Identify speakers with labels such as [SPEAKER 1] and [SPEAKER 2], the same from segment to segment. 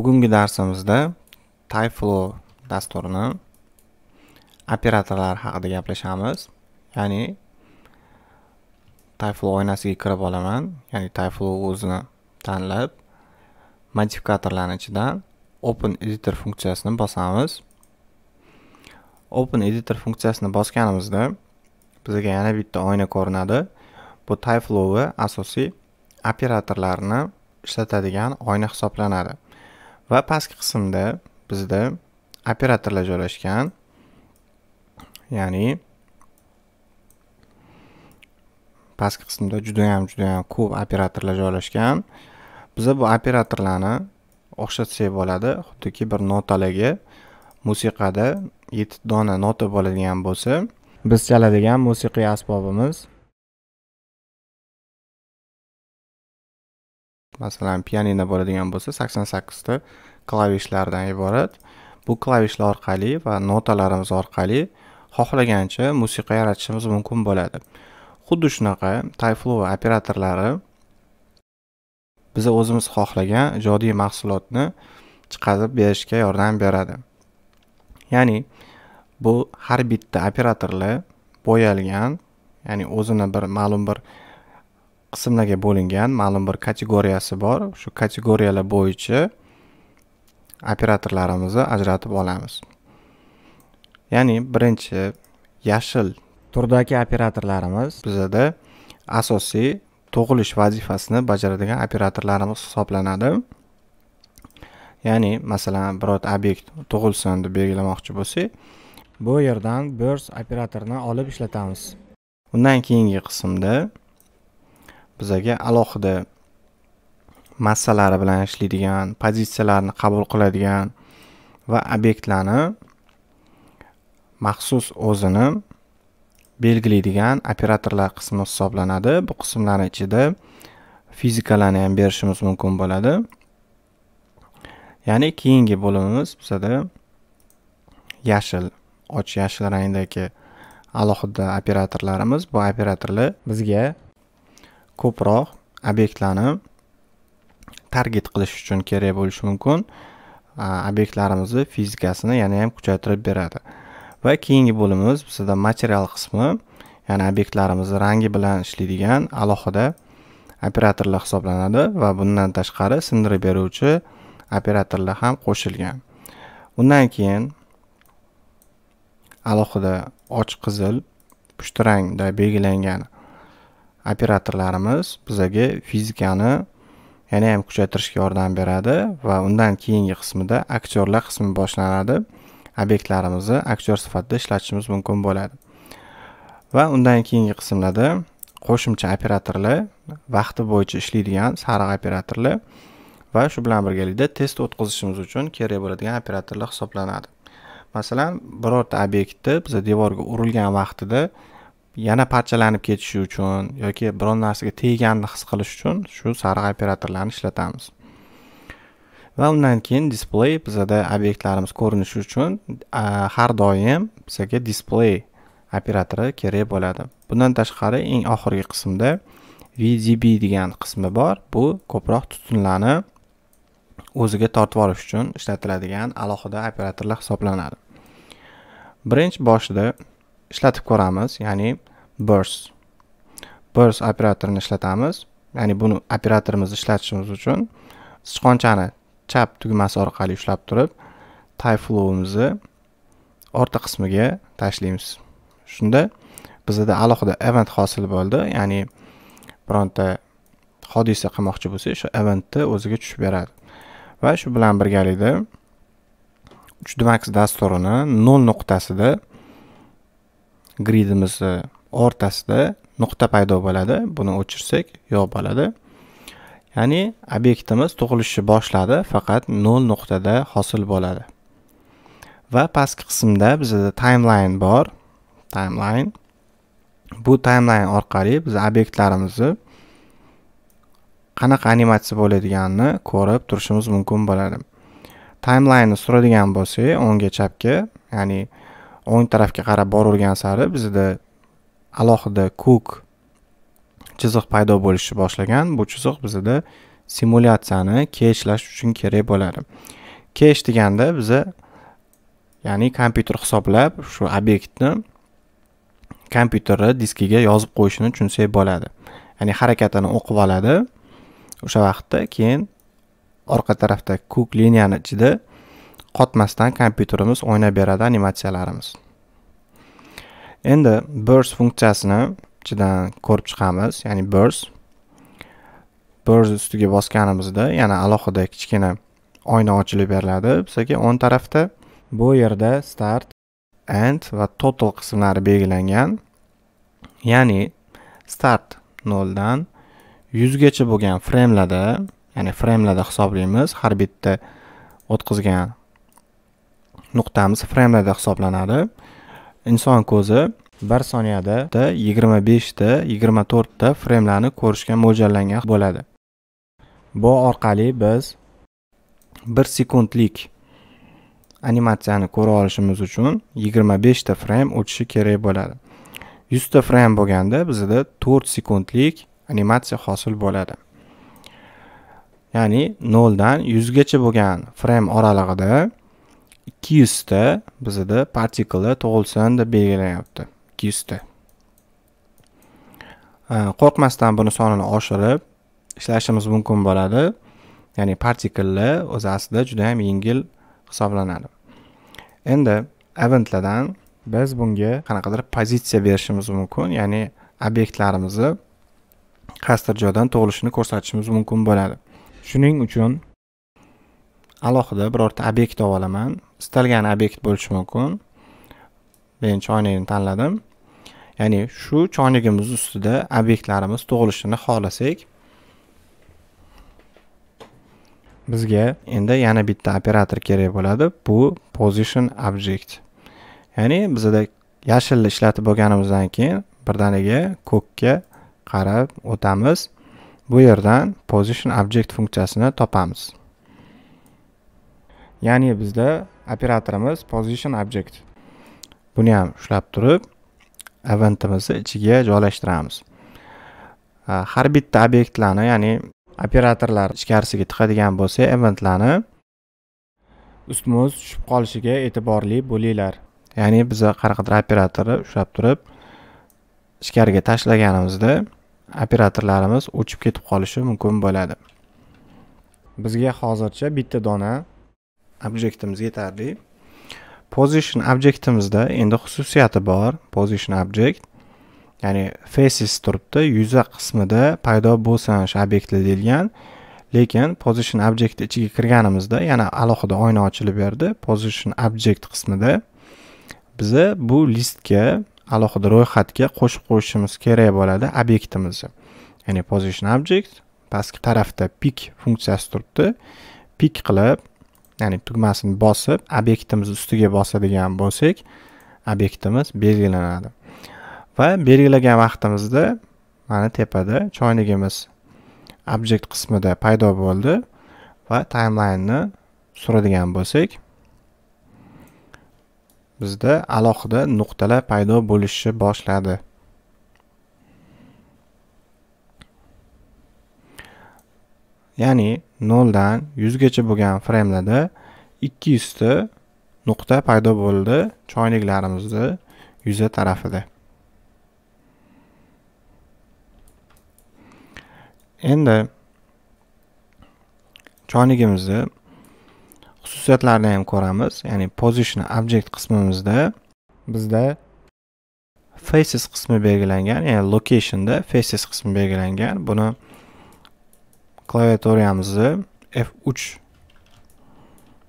[SPEAKER 1] bugungi darsimizda typeflow dasturini operatorlari haqida gaplashamiz ya'ni typeflow oynasiga kirib olaman ya'ni typeflow o'zini tanlab modifikatorlarni ichidan open editor funksiyasini bosamiz open editor funksiyasini bosganimizda bizga yana bitta oyna ko'rinadi bu typeflowni asosiy operatorlarni ishlatadigan oyna hisoblanadi va pastki qismda bizda operatorlar joylashgan ya'ni pastki qismda judayam judayam ko'p operatorlar joylashgan biza bu operatorlarni o'xshatsak bo'ladi xuddiki bir notalarga musiqada yetti dona nota bo'ladigan bo'lsa biz chaladigan musiqiy asbobimiz masalan pianino bo'ladigan bo'lsa sakson sakkizta klavishlardan iborat bu klavishlar orqali va notalarimiz orqali xohlagancha musiqa yaratishimiz mumkin bo'ladi xuddi shunaqa tyflow operatorlari biza o'zimiz xohlagan ijodiy mahsulotni chiqarib berishga yordam beradi ya'ni bu har bitta operatorlar bo'yalgan ya'ni o'zini bir ma'lum bir qismlarga bo'lingan ma'lum bir kategoriyasi bor shu kategoriyalar bo'yicha operatorlarimizni ajratib olamiz ya'ni birinchi yashil turdagi operatorlarimiz bizada asosiy tug'ilish vazifasini bajaradigan operatorlarimiz hisoblanadi ya'ni masalan birorta obyekt tug'ilsin deb belgilamoqchi bo'lsak bu yerdan birs operatorini olib ishlatamiz undan keyingi qismda bizaga alohida massalari bilan ishlaydigan pozitsiyalarni qabul qiladigan va obyektlarni maxsus o'zini belgilaydigan operatorlar qismi hisoblanadi bu qismlarni ichida fizikalarni ham berishimiz mumkin bo'ladi ya'ni keyingi bo'limimiz bizada yashil och yashil rangdagi alohida operatorlarimiz bu operatorlar bizga ko'proq obyektlarni target qilish uchun kerak bo'lishi mumkin obyektlarimizni fizikasini yana ham kuchaytirib beradi va keyingi bo'limimiz bizda material qismi ya'ni obyektlarimizni rangi bilan ishlaydigan alohida operatorlar hisoblanadi va bundan tashqari sindirib beruvchi operatorlar ham qo'shilgan undan keyin alohida och qizil pushti rangda belgilangan operatorlarimiz bizaga fizikani yana ham kuchaytirishga yordam beradi va undan keyingi qismida aktyorlar qismi boshlanadi obyektlarimizni aktyor sifatida ishlatishimiz mumkin bo'ladi va undan keyingi qismlarda qo'shimcha operatorlar vaqti bo'yicha ishlaydigan sariq operatorlar va shu bilan birgalikda test o'tkazishimiz uchun kerak bo'ladigan operatorlar hisoblanadi masalan birorta obyektni biza devorga urilgan vaqtida yana parchalanib ketishi uchun yoki biror narsaga tegganini his qilish uchun shu sariq operatorlarni ishlatamiz va undan keyin display bizada obyektlarimiz ko'rinishi uchun har doim bizaga display operatori kerak bo'ladi bundan tashqari eng oxirgi qismda vdb degan qismi bor bu ko'proq tutunlarni o'ziga tortib olish uchun ishlatiladigan alohida operatorlar hisoblanadi birinchi boshida ishlatib ko'ramiz ya'ni burs burs operatorini ishlatamiz ya'ni buni operatorimizni ishlatishimiz uchun sichqonchani chap tugmasi orqali ushlab turib flowimizni orqa qismiga tashlaymiz shunda bizada alohida event hosil bo'ldi ya'ni bironta hodisa qilmoqchi bo'lsak shu eventni o'ziga tushib beradi va shu bilan birgalikda uch dmax dasturini nol nuqtasida gridimizni o'rtasida nuqta paydo bo'ladi buni o'chirsak yo'q bo'ladi ya'ni obyektimiz tug'ilishni boshladi faqat nol nuqtada hosil bo'ladi va pastki qismda bizada timeline bor timeline bu timeline orqali biz obyektlarimizni qanaqa animatsiya bo'ladiganini ko'rib turishimiz mumkin bo'ladi timelineni suradigan bo'lsak o'ngga chapga ya'ni o'ng tarafga qarab boravergan sari bizda alohida ko'k chiziq paydo bo'lishni boshlagan bu chiziq bizda simulyatsiyani keshlash uchun kerak bo'ladi kesh deganda biza ya'ni kompyuter hisoblab shu obyektni kompyuterni diskiga yozib qo'yishini tushunsak bo'ladi ya'ni harakatini o'qib oladi o'sha vaqtda keyin orqa tarafda ko'k liniyani ichida qotmasdan kompyuterimiz o'ynab beradi animatsiyalarimiz endi burst funksiyasini ichidan ko'rib chiqamiz ya'ni burst burst ustiga bosganimizda yana alohida kichkina oyna ochilib beriladi bizga o'ng tarafda bu yerda start end va total qismlari belgilangan ya'ni start 0 dan 100 gacha bo'lgan fremlarda ya'ni fremlarda hisoblaymiz har bitta o'tkazgan nuqtamiz freymlarda hisoblanadi inson ko'zi bir soniyada yigirma beshta yigirma to'rtta fremlarni ko'rishga mo'ljallangan bo'ladi bu orqali biz bir sekundlik animatsiyani ko'ra olishimiz uchun yigirma beshta freym o'tishi kerak bo'ladi yuzta freym bo'lganda bizda to'rt sekundlik animatsiya hosil bo'ladi ya'ni noldan yuzgacha bo'lgan freym oralig'ida 200 ta bizda partikalar tug'ilsin deb belgilanyapti 200 ta qo'rqmasdan buni sonini oshirib ishlashimiz mumkin bo'ladi ya'ni partikullar o'zi aslida juda ham yengil hisoblanadi endi eventlardan biz bunga qanaqadir pozitsiya berishimiz mumkin ya'ni obyektlarimizni qaysidir joydan tug'ilishini ko'rsatishimiz mumkin bo'ladi shuning uchun alohida birorta obyekt olib olaman istalgan obyekt bo'lishi mumkin men choynakni tanladim ya'ni shu choynagimiz ustida obyektlarimiz tug'ilishini xohlasak bizga endi yana bitta operator kerak bo'ladi bu position object ya'ni bizada yashilni ishlatib bo'lganimizdan keyin birdaniga ko'kka qarab o'tamiz bu yerdan position object funksiyasini topamiz ya'ni bizda operatorimiz position object buni ham ushlab turib eventimizni ichiga joylashtiramiz har bitta obyektlarni ya'ni operatorlar ichkarisiga tiqadigan bo'lsa eventlarni ustma tushib qolishiga e'tiborli bo'linglar ya'ni biza qaraqadir operatorni ushlab turib ichkariga tashlaganimizda operatorlarimiz o'chib ketib qolishi mumkin bo'ladi bizga hozircha bitta dona objektimiz yetarli position objektimizda endi xususiyati bor position object ya'ni faces turibdi yuza qismida paydo bo'lsin o'sha obyektlar deyilgan lekin position object ichiga kirganimizda yana alohida oyna ochilib berdi position object qismida biza bu listga alohida ro'yxatga qo'shib qo'yishimiz kerak bo'ladi obyektimizni ya'ni position object pastki tarafda pik funksiyasi turibdi pik qilib ya'ni tugmasini bosib obyektimiz ustiga bosadigan bo'lsak obyektimiz belgilanadi va belgilagan vaqtimizda mana tepada choynagimiz obyekt qismida paydo bo'ldi va timelineni suradigan bo'lsak bizda alohida nuqtalar paydo bo'lishni boshladi ya'ni 0 dan 100 gacha bo'lgan freymlarda 200 ta nuqta paydo bo'ldi choyniklarimizni yuza tarafida endi choynigimizni xususiyatlarini ham ko'ramiz ya'ni position object qismimizda bizda faces qismi belgilangan ya'ni locationda faces qismi belgilangan buni klaviaturamizni F3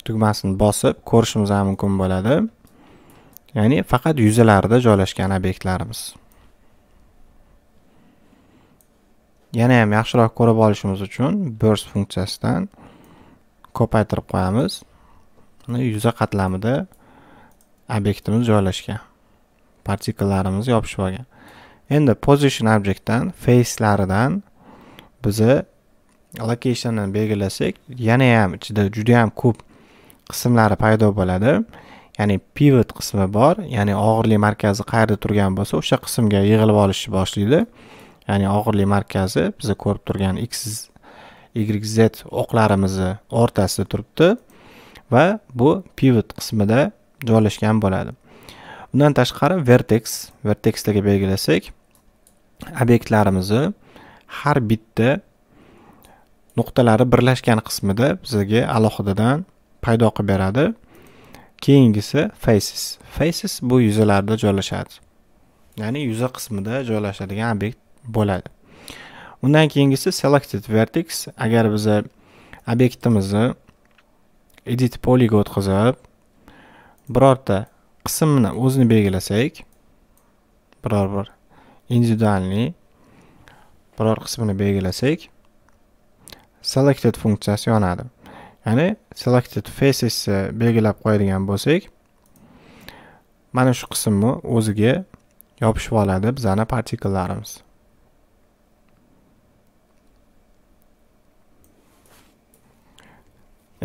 [SPEAKER 1] tugmasini bosib ko'rishimiz ham mumkin bo'ladi ya'ni faqat yuzalarida joylashgan obyektlarimiz yana ham yaxshiroq ko'rib olishimiz uchun burst funksiyasidan ko'paytirib qo'yamiz yuza qatlamida obyektimiz joylashgan partikllarimiz yopishib olgan endi position objectdan facelaridan bizni allokationni belgilasak yana ham ichida juda yam ko'p qismlari paydo bo'ladi ya'ni pivot qismi bor ya'ni og'irlik markazi qayerda turgan bo'lsa o'sha qismga yig'ilib olishni boshlaydi ya'ni og'irlik markazi biza ko'rib turgan x y z o'qlarimizni o'rtasida turibdi va bu pivot qismida joylashgan bo'ladi undan tashqari vertex vertexdagi belgilasak obyektlarimizni har bitta nuqtalari birlashgan qismida bizga alohidadan paydo qilib beradi keyingisi faces faces bu yuzalarda joylashadi ya'ni yuza qismida joylashadigan obyekt bo'ladi undan keyingisi selected vertex agar biza obyektimizni edit poliga o'tkazib birorta qismni o'zini belgilasak biror bir individualniy biror qismini belgilasak selected funksiyasi yonadi ya'ni selected faces e belgilab qo'yadigan bo'lsak mana shu qismni o'ziga yopishib oladi bizani partikllarimiz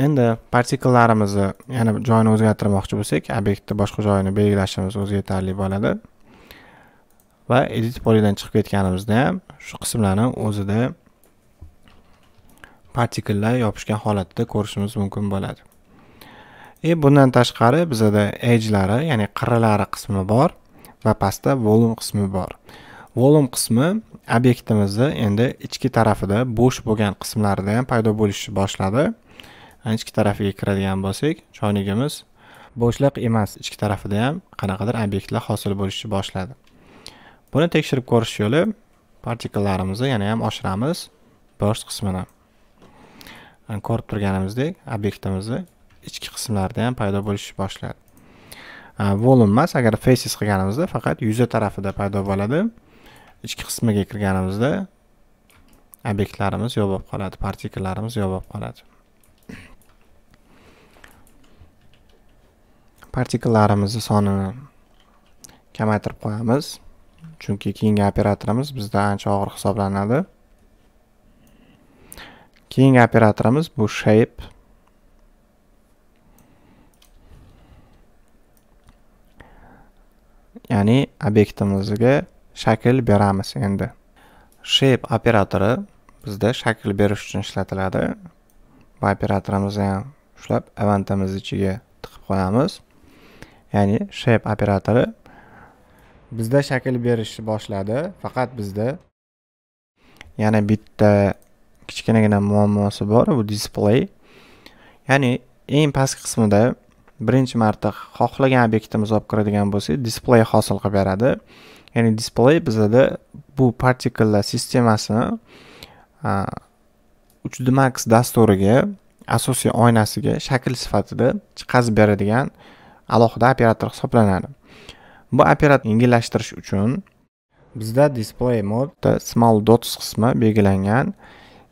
[SPEAKER 1] endi partikllarimizni yana joyini o'zgartirmoqchi bo'lsak obyektni boshqa joyini belgilashimiz o'zi yetarli bo'ladi va edit polidan chiqib ketganimizda ham shu qismlarni o'zida partikllar yopishgan holatda ko'rishimiz mumkin bo'ladi и e, bundan tashqari bizada edgelari ya'ni qirralari qismi bor va pastda volum qismi bor volum qismi obyektimizni endi ichki tarafida bo'sh bo'lgan qismlarida ham paydo bo'lishni boshladi ichki tarafiga kiradigan bo'lsak choynigimiz bo'shliq emas ichki tarafida ham qanaqadir obyektlar hosil bo'lishni boshladi buni tekshirib ko'rish yo'li partikllarimizni yana ham oshiramiz bo'sh qismini ko'rib turganimizdek obyektimizni ichki qismlarida ham paydo bo'lish boshladi volum emas agar faces qilganimizda faqat yuza tarafida paydo bo'ladi ichki qismiga kirganimizda obyektlarimiz yo'q bo'lib qoladi partikllarimiz yo'q bo'lib qoladi partiklalarimizni sonini kamaytirib qo'yamiz chunki keyingi operatorimiz bizda ancha og'ir hisoblanadi keyingi operatorimiz bu shape ya'ni obyektimizga shakl beramiz endi shape operatori bizda shakl berish uchun ishlatiladi bu operatorimizni ham ushlab eventimiz ichiga tiqib qo'yamiz ya'ni shape operatori bizda shakl berishni boshladi faqat bizda yana bitta kichkinagina muammosi bor bu displey ya'ni eng pastki qismida birinchi marta xohlagan obyektimizni olib kiradigan bo'lsak displey hosil qilib beradi ya'ni displey bizada bu partikullar sistemasini uch d max dasturiga asosiy oynasiga shakl sifatida chiqazib beradigan alohida operator hisoblanadi bu operatorni yengillashtirish uchun bizda display modda small dots qismi belgilangan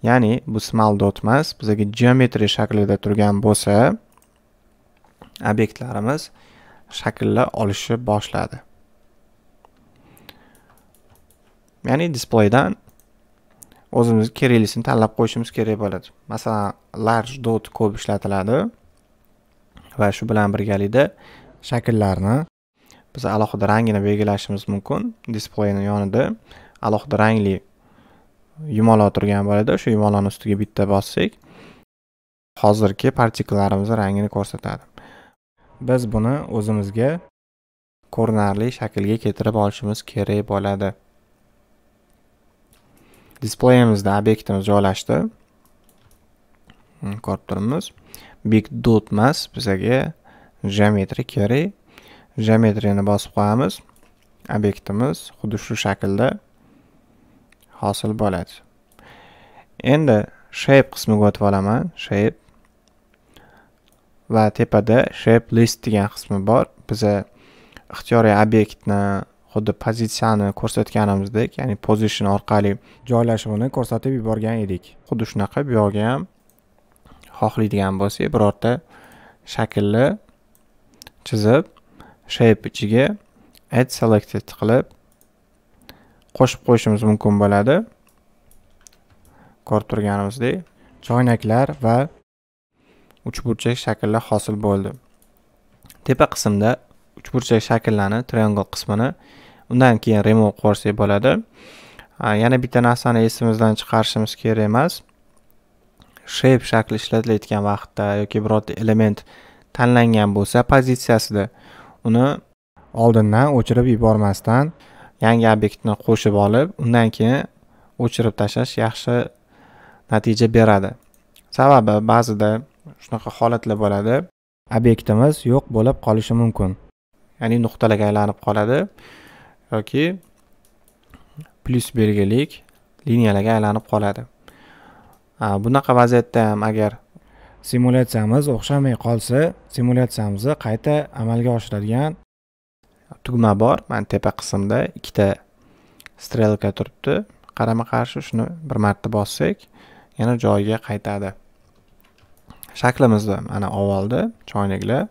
[SPEAKER 1] ya'ni bu dot emas bizga geometriya shaklida turgan bo'lsa obyektlarimiz shakllar olishni boshladi ya'ni displaydan o'zimiz keraklisini tanlab qo'yishimiz kerak bo'ladi masalan large dot ko'p ishlatiladi va shu bilan birgalikda shakllarni biz alohida rangini belgilashimiz mumkin displeyni yonida alohida rangli yumaloq turgan bo'ladi o'sha yumaloqni ustiga bitta bossak hozirgi partiklalarimizni rangini ko'rsatadi biz buni o'zimizga ko'rinarli shaklga keltirib olishimiz kerak bo'ladi displeyimizda obyektimiz joylashdi ko'rib turibmiz big dot emas bizaga geometri kerak geometriyani bosib qo'yamiz obyektimiz xuddi shu shaklda hosil bo'ladi endi shape qismiga o'tib olaman shape va tepada shape list degan qismi bor biza ixtiyoriy obyektni xuddi pozitsiyani ko'rsatganimizdek ya'ni position orqali joylashuvini ko'rsatib yuborgan edik xuddi shunaqa bu yog'iga ham xohlaydigan bo'lsak birorta shaklni chizib shape ichiga add selected qilib qo'shib qo'yishimiz mumkin bo'ladi ko'rib turganimizdek choynaklar va uchburchak shakllar hosil bo'ldi tepa qismda uchburchak shakllarni triangle qismini undan keyin remov qilib yuborsak bo'ladi yana bitta narsani esimizdan chiqarishimiz kerak emas shape shakli ishlatilayotgan vaqtda yoki birorta element tanlangan bo'lsa pozitsiyasida uni oldindan o'chirib yubormasdan yangi obyektni qo'shib olib undan keyin o'chirib tashlash yaxshi natija beradi sababi ba'zida shunaqa holatlar bo'ladi obyektimiz yo'q bo'lib qolishi mumkin ya'ni nuqtalarga aylanib qoladi yoki plyus belgilik liniyalarga aylanib qoladi bunaqa vaziyatda ham agar simulyatsiyamiz o'xshamay qolsa simulyatsiyamizni qayta amalga oshiradigan tugma bor mana tepa qismda ikkita strelka turibdi qarama qarshi shuni bir marta bossak yana joyiga qaytadi shaklimizda mana ovoldi choynaklar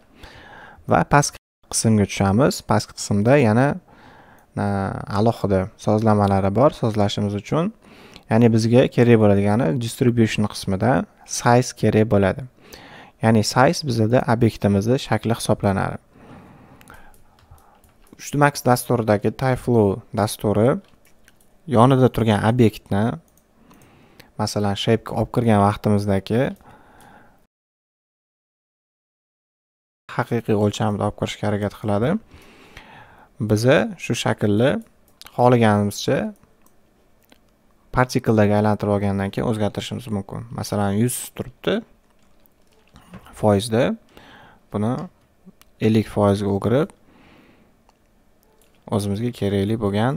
[SPEAKER 1] va pastki qismga tushamiz pastki qismda yana alohida sozlamalari bor sozlashimiz uchun ya'ni bizga kerak bo'ladigani distribution qismida size kerak bo'ladi ya'ni size bizada obyektimizni shakli hisoblanadi 3max dasturidagi tyflow dasturi yonida turgan obyektni masalan shapega olib kirgan vaqtimizdagi haqiqiy o'lchamda olib kirishga harakat qiladi biza shu shaklni xohlaganimizcha partikllarga aylantirib olgandan keyin o'zgartirishimiz mumkin masalan yuz turibdi foizda buni ellik foizga o'girib o'zimizga kerakli bo'lgan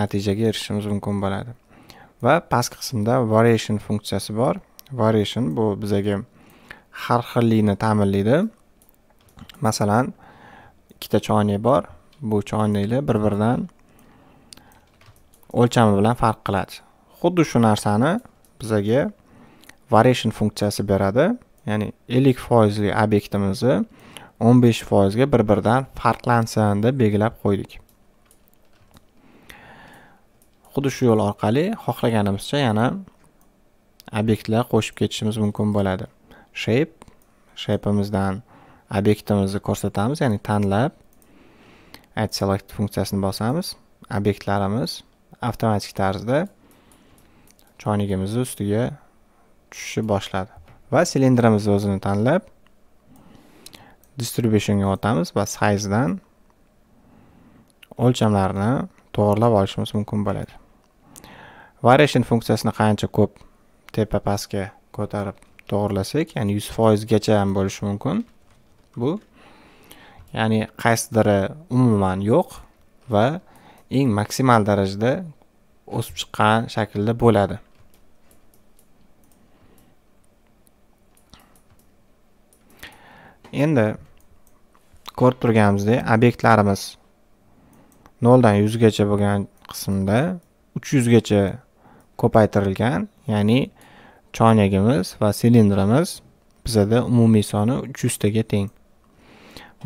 [SPEAKER 1] natijaga erishishimiz mumkin bo'ladi va pastki qismda variation funksiyasi bor variation bu bizaga har xillikni ta'minlaydi masalan ikkita choynak bor bu choynaklar bir biridan o'lchami bilan farq qiladi xuddi shu narsani bizaga variation funksiyasi beradi ya'ni ellik foizli obyektimizni o'n besh foizga bir biridan farqlansin deb belgilab qo'ydik xuddi shu yo'l orqali xohlaganimizcha yana obyektlar qo'shib ketishimiz mumkin bo'ladi shape shapeimizdan obyektimizni ko'rsatamiz ya'ni tanlab add select funksiyasini bosamiz obyektlarimiz avtomatik tarzda choynigimizni ustiga tushishni boshladi va silindrimizni o'zini tanlab distributionga o'tamiz va sizedan o'lchamlarni to'g'irlab olishimiz mumkin bo'ladi variation funksiyasini qancha ko'p tepa pastga ko'tarib to'g'irlasak ya'ni yuz foizgacha ham bo'lishi mumkin bu ya'ni qaysidiri umuman yo'q va eng maksimal darajada o'sib chiqqan shaklda bo'ladi endi ko'rib turganimizdek obyektlarimiz 0 dan 100 gacha bo'lgan qismda 300 gacha ko'paytirilgan ya'ni choynagimiz va silindrimiz bizda umumiy soni 300 taga teng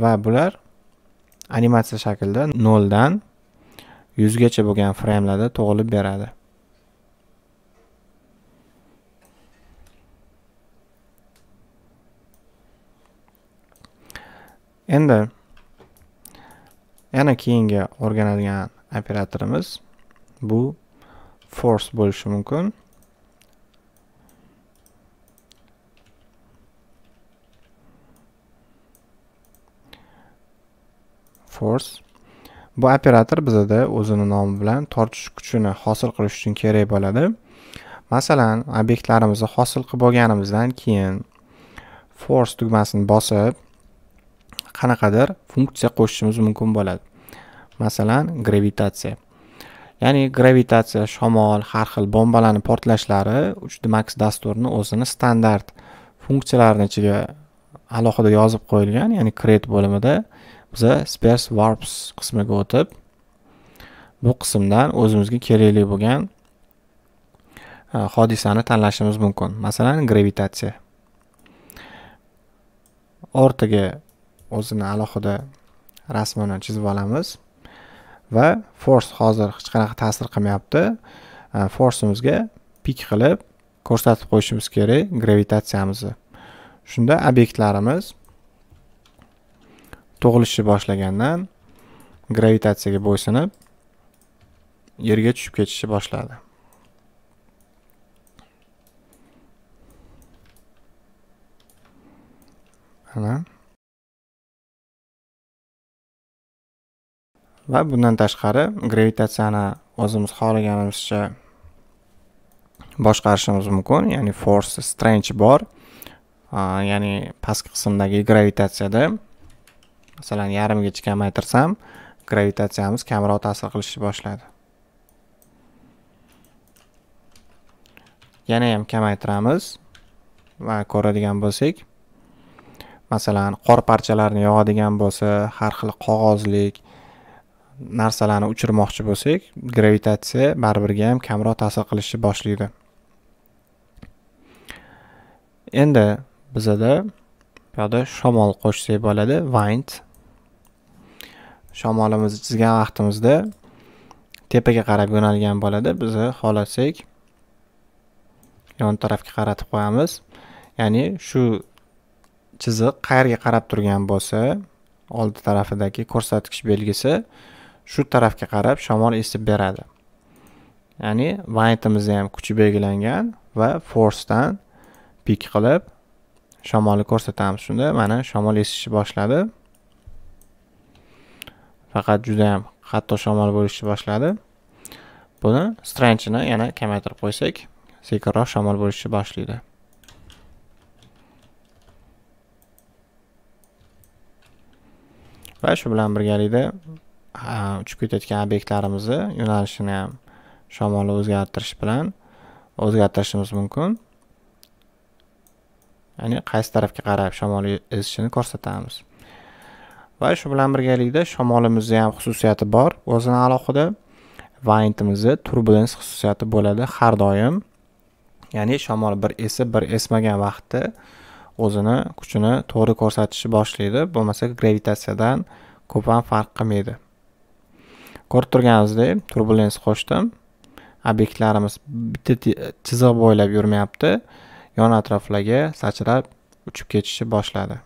[SPEAKER 1] va bular animatsiya shaklida 0 dan 100 gacha bo'lgan freymlarda tug'ilib beradi endi yana keyingi o'rganadigan operatorimiz bu force bo'lishi mumkin force bu operator bizada o'zini nomi bilan tortish kuchini hosil qilish uchun kerak bo'ladi masalan obyektlarimizni hosil qilib olganimizdan keyin force tugmasini bosib qanaqadir funksiya qo'shishimiz mumkin bo'ladi masalan gravitatsiya ya'ni gravitatsiya shamol har xil bombalarni portlashlari 3d max dasturini o'zini standart funksiyalarini ichiga alohida yozib qo'yilgan ya'ni create bo'limida biza space warps qismiga o'tib bu qismdan o'zimizga kerakli bo'lgan e, hodisani tanlashimiz mumkin masalan gravitatsiya ortiga o'zini alohida rasmini chizib olamiz va force hozir hech qanaqa ta'sir qilmayapti э, forceimizga pik qilib ko'rsatib qo'yishimiz kerak gravitatsiyamizni shunda obyektlarimiz tug'ilishni boshlagandan gravitatsiyaga bo'ysunib yerga tushib ketishni boshladi mana va bundan tashqari gravitatsiyani o'zimiz xohlaganimizcha boshqarishimiz mumkin ya'ni force strange bor ya'ni pastki qismdagi gravitatsiyada masalan yarimgacha kamaytirsam gravitatsiyamiz kamroq ta'sir qilishni boshladi yana ham kamaytiramiz va ko'radigan bo'lsak masalan qor parchalarini yog'adigan bo'lsa har xil qog'ozlik narsalarni uchirmoqchi bo'lsak gravitatsiya baribirga ham kamroq ta'sir qilishni boshlaydi endi bizada buyoqda shamol qo'shsak bo'ladi wind shamolimizni chizgan vaqtimizda tepaga qarab yo'nalgan bo'ladi biza xohlasak yon tarafga qaratib qo'yamiz ya'ni shu chiziq qayerga qarab turgan bo'lsa oldi tarafidagi ko'rsatkich belgisi shu tarafga qarab shamol esib beradi ya'ni vaytimizda ham kuchi belgilangan va forsdan pik qilib shamolni ko'rsatamiz shunda mana shamol esishni boshladi faqat juda yam qattiq shamol bo'lishni boshladi buni strenchini yana kamaytirib qo'ysak sekinroq shamol bo'lishni boshlaydi va shu bilan birgalikda uchib ketayotgan obyektlarimizni yo'nalishini ham shamolni o'zgartirish bilan o'zgartirishimiz mumkin ya'ni qaysi tarafga qarab shamol ezishini ko'rsatamiz va shu bilan birgalikda shamolimizni ham xususiyati bor o'zini alohida vayntimizni turbulens xususiyati bo'ladi har doim ya'ni shamol bir esib bir esmagan vaqtda o'zini kuchini to'g'ri ko'rsatishni boshlaydi bo'lmasa gravitatsiyadan ko'p ham farq qilmaydi ko'rib turganingizdek turbulens qo'shdim obyektlarimiz bitta chiziq bo'ylab yurmayapti yon atroflarga sachrab uchib ketishni boshladi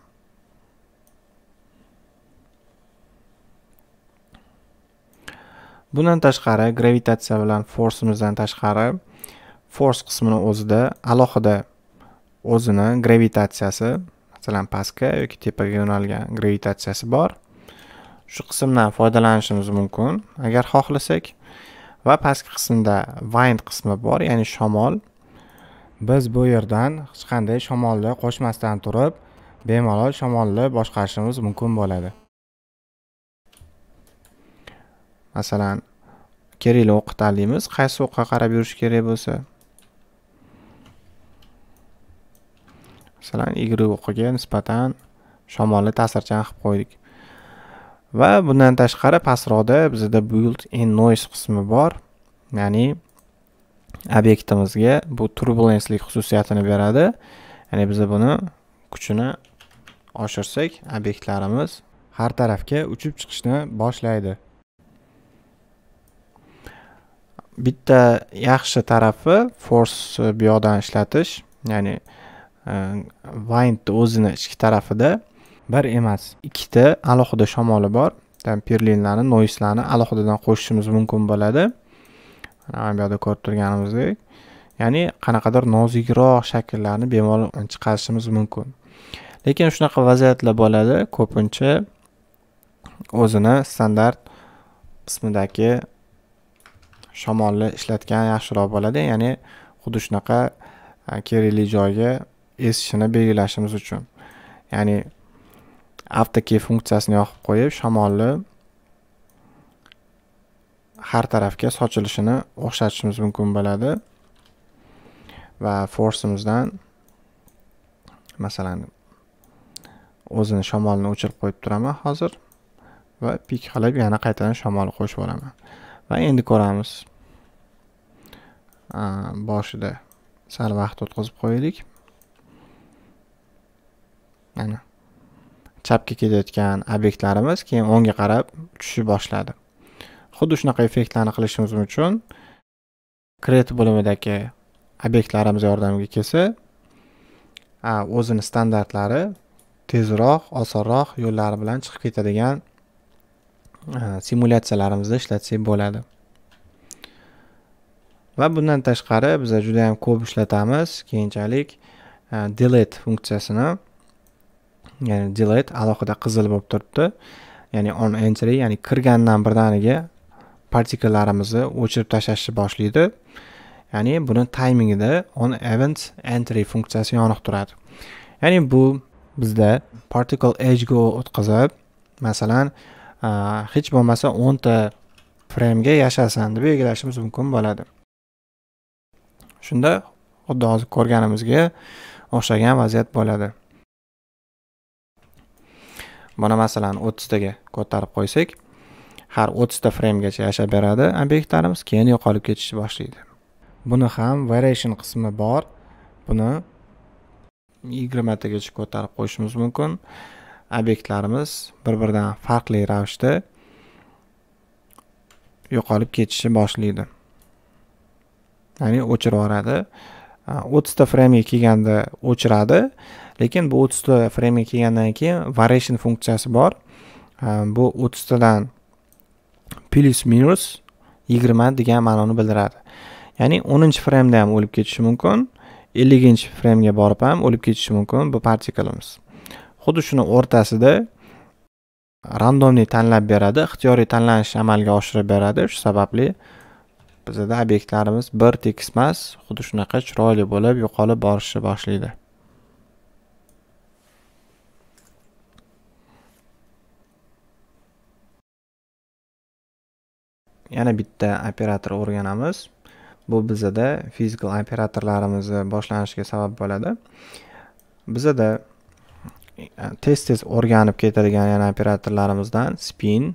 [SPEAKER 1] bundan tashqari gravitatsiya bilan forsimizdan tashqari fors qismini o'zida alohida o'zini gravitatsiyasi masalan pastga yoki tepaga yo'nalgan gravitatsiyasi bor shu qismdan foydalanishimiz mumkin agar xohlasak va pastki qismda wind qismi bor ya'ni shamol biz bu yerdan hech qanday shamolni qo'shmasdan turib bemalol shamolni boshqarishimiz mumkin bo'ladi masalan kerakli o'qqa tanlaymiz qaysi o'qqa qarab yurish kerak bo'lsa masalan y o'qiga nisbatan shamolni ta'sirchan qilib qo'ydik va bundan tashqari pastroqda bizda build in noise qismi bor ya'ni obyektimizga bu turbulenslik xususiyatini beradi ya'ni biz buni kuchini oshirsak obyektlarimiz har tarafga uchib chiqishni boshlaydi bitta yaxshi tarafi force bu yoqdan ishlatish ya'ni e, o'zini ichki tarafida bir emas ikkita alohida shamoli bor perlinlarni noislarni alohidadan qo'shishimiz mumkin bo'ladi mana bu yoqda ko'rib turganimizdek ya'ni qanaqadir nozikroq shakllarni bemalol chiqarishimiz mumkin lekin shunaqa vaziyatlar bo'ladi ko'pincha o'zini standart qismidagi shamolni ishlatgan yaxshiroq bo'ladi ya'ni xuddi shunaqa kerakli joyga esishini belgilashimiz uchun ya'ni avtokey funksiyasini yoqib qo'yib shamolni har tarafga sochilishini o'xshatishimiz mumkin bo'ladi va forsimizdan masalan o'zini shamolni o'chirib qo'yib turaman hozir va pik qilib yana qaytadan shamolni qo'shib yuboraman va endi ko'ramiz boshida sal vaqt o'tkazib qo'yaylik mana chapga ketayotgan obyektlarimiz keyin o'ngga qarab tushishni boshladi xuddi shunaqa effektlarni qilishimiz uchun create bo'limidagi obyektlarimiz yordamiga kelsa o'zini standartlari tezroq osonroq yo'llari bilan chiqib ketadigan simulyatsiyalarimizda ishlatsak bo'ladi va bundan tashqari biza juda yam ko'p ishlatamiz keyinchalik delete funksiyasini ya'ni э, delete alohida qizil bo'lib turibdi ya'ni on entry ya'ni kirgandan birdaniga partikllarimizni o'chirib tashlashni boshlaydi ya'ni buni taymingida on event entry funksiyasi yoniq turadi ya'ni bu bizda particle edgega go o'tkazib masalan hech bo'lmasa o'nta fremga yashasin deb belgilashimiz mumkin bo'ladi shunda xuddi hozir ko'rganimizga o'xshagan vaziyat bo'ladi mana masalan o'ttiztaga ko'tarib qo'ysak har o'ttizta freymgacha yashab beradi obyektlarimiz keyin yo'qolib ketishni boshlaydi buni ham variation qismi bor buni yigirmatagacha ko'tarib qo'yishimiz mumkin obyektlarimiz bir biridan farqli ravishda yo'qolib ketishni boshlaydi ya'ni o'chirib yuboradi o'ttizta freymga kelganda o'chiradi lekin bu o'ttizta frame kelgandan keyin variation funksiyasi bor э, bu o'ttiztadan plyus minus yigirma degan ma'noni bildiradi ya'ni o'ninchi freymda ham o'lib ketishi mumkin elliginchi freymga borib ham o'lib ketishi mumkin bu partiklimiz xuddi shuni o'rtasida randomniy tanlab beradi ixtiyoriy tanlanish amalga oshirib beradi shu sababli bizada obyektlarimiz bir tekis emas xuddi shunaqa chiroyli bo'lib yo'qolib borishni boshlaydi yana bitta operator o'rganamiz bu bizada fizikal operatorlarimizni boshlanishiga sabab bo'ladi bizada e, tez tez o'rganib ketadigan yana operatorlarimizdan spin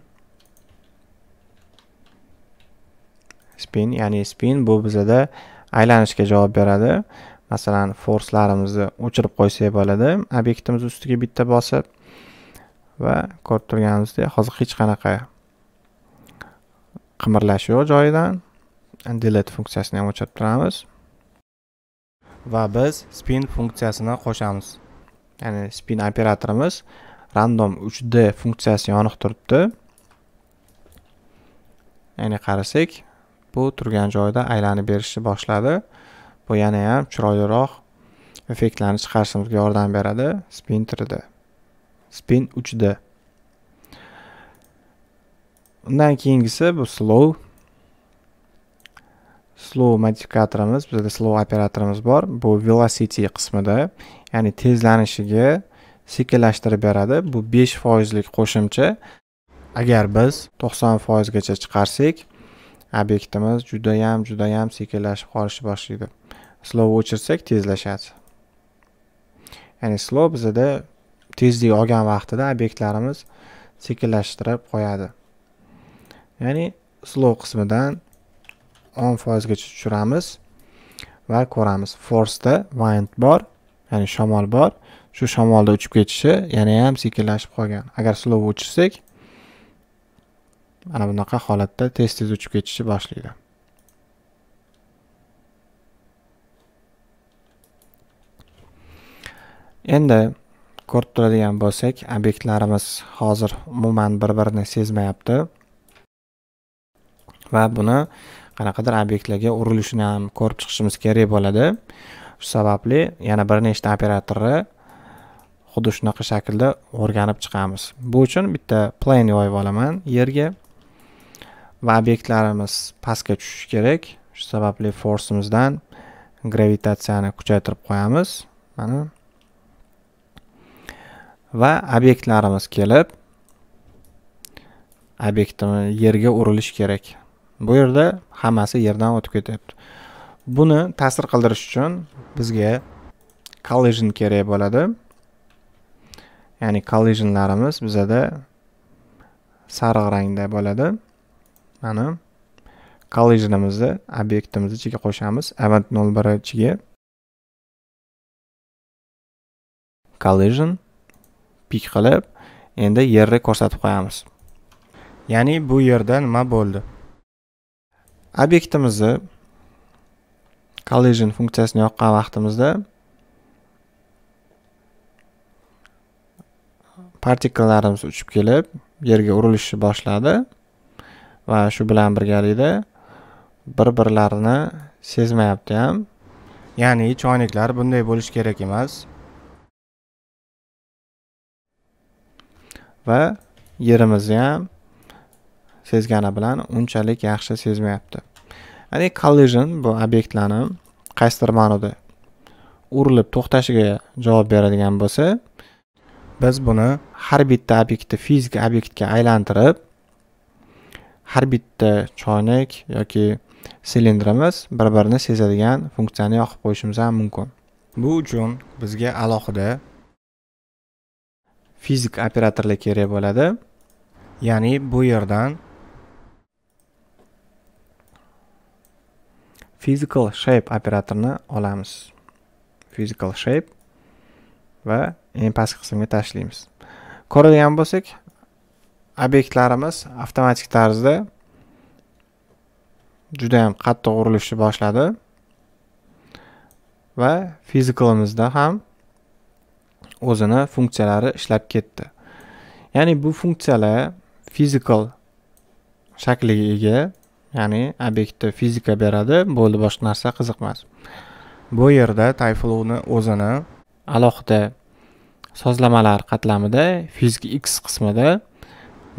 [SPEAKER 1] spin ya'ni spin bu bizada aylanishga javob beradi masalan forslarimizni o'chirib qo'ysak bo'ladi obyektimiz ustiga bitta bosib va ko'rib turganimizdek hozir hech qanaqa qimirlashi yo'q joyidan delete funksiyasini ham o'chirib turamiz va biz spin funksiyasini qo'shamiz ya'ni spin operatorimiz random 3d funksiyasi yoniq turibdi ya'ni qarasak bu turgan joyida aylanib berishni boshladi bu yana ham chiroyliroq effektlarni chiqarishimizga yordam beradi spin 3d spin 3d undan keyingisi bu slow slow modifikatorimiz bizda slow operatorimiz bor bu velocity qismida ya'ni tezlanishiga sekinlashtirib beradi bu 5 foizlik qo'shimcha agar biz 90 foizgacha chiqarsak obyektimiz judayam judayam sekinlashib qolishni boshlaydi slow o'chirsak tezlashadi ya'ni slow bizada tezlik olgan vaqtida obyektlarimiz sekinlashtirib qo'yadi ya'ni slow qismidan o'n foizgacha tushiramiz va ko'ramiz forsda wind bor ya'ni shamol bor shu shamolda uchib ketishi yana ham sekinlashib qolgan agar slow o'chirsak mana bunaqa holatda tez tez uchib ketishni boshlaydi endi ko'rib turadigan bo'lsak obyektlarimiz hozir umuman bir birini sezmayapti va buni qanaqadir obyektlarga urilishini ham ko'rib chiqishimiz kerak bo'ladi shu sababli yana bir nechta operatorni xuddi shunaqa shaklda o'rganib chiqamiz bu uchun bitta plane yoyib olaman yerga va obyektlarimiz pastga tushishi kerak shu sababli forsimizdan gravitatsiyani kuchaytirib qo'yamiz mana va obyektlarimiz kelib obyektni yerga urilishi kerak bu yerda hammasi yerdan o'tib ketyapti buni ta'sir qildirish uchun bizga collision kerak bo'ladi ya'ni collisionlarimiz bizada sariq rangda bo'ladi mana collisionimizni obyektimizni ichiga qo'shamiz avant nol bir ichiga collision pik qilib endi yerni ko'rsatib qo'yamiz ya'ni bu yerda nima bo'ldi obyektimizni collision funksiyasini yoqqan vaqtimizda partikllarimiz uchib kelib yerga urilishni boshladi va shu bilan birgalikda bir birlarini sezmayapti ham ya'ni choynaklar bunday bo'lishi kerak emas va yerimizni ham sezgani bilan unchalik yaxshi sezmayapti ya'ni collision bu obyektlarni qaysidir ma'noda urilib to'xtashiga javob beradigan bo'lsa biz buni har bitta obyektni fizik obyektga aylantirib har bitta choynak yoki silindrimiz bir birini sezadigan funksiyani yoqib qo'yishimiz ham mumkin bu uchun bizga alohida fizik operatorlar kerak bo'ladi ya'ni bu yerdan physical shape operatorini olamiz physical shape va eng pastki qismga tashlaymiz ko'radigan bo'lsak obyektlarimiz avtomatik tarzda judayam qattiq urilishni boshladi va fizikalimizda ham o'zini funksiyalari ishlab ketdi ya'ni bu funksiyalar fizikal shakliga ega ya'ni obyektni fizika beradi bo'ldi boshqa narsa qiziqmas bu yerda tayflovni o'zini alohida sozlamalar qatlamida fizik x qismida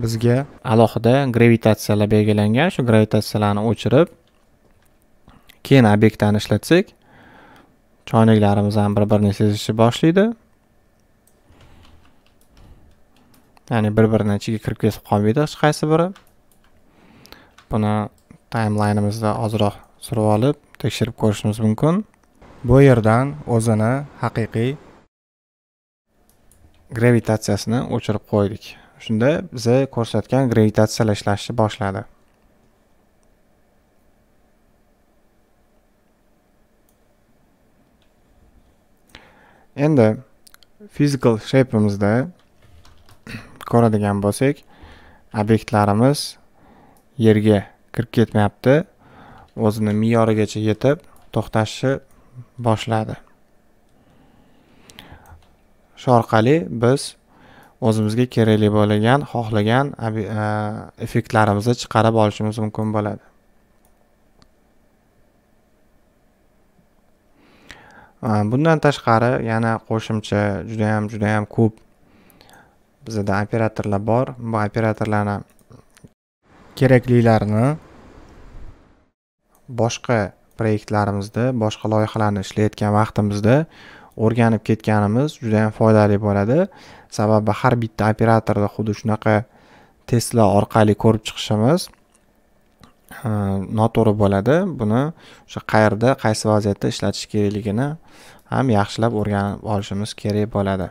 [SPEAKER 1] bizga alohida gravitatsiyalar belgilangan shu gravitatsiyalarni o'chirib keyin obyektlarni ishlatsak choynaklarimiz ham bir birini sezishni boshlaydi ya'ni bir birini ichiga kirib ketib qolmaydi hech qaysi biri buni timelineimizda ozroq surib olib tekshirib ko'rishimiz mumkin bu yerdan o'zini haqiqiy gravitatsiyasini o'chirib qo'ydik shunda biza ko'rsatgan gravitatsiyalar ishlashni boshladi endi physical shapeimizda ko'radigan bo'lsak obyektlarimiz yerga kirib ketmayapti o'zini me'yorigacha yetib to'xtashni boshladi shu orqali biz o'zimizga kerakli bo'lgan xohlagan effektlarimizni chiqarib olishimiz mumkin bo'ladi e, bundan tashqari yana qo'shimcha judayam judayam ko'p bizada operatorlar bor bu operatorlarni kerakliklarni boshqa proyektlarimizda boshqa loyihalarni ishlayotgan vaqtimizda o'rganib ketganimiz juda yam foydali bo'ladi sababi har bitta operatorni xuddi shunaqa testlar orqali ko'rib chiqishimiz e, noto'g'ri bo'ladi buni o'sha qayerda qaysi vaziyatda ishlatish kerakligini ham yaxshilab o'rganib olishimiz kerak bo'ladi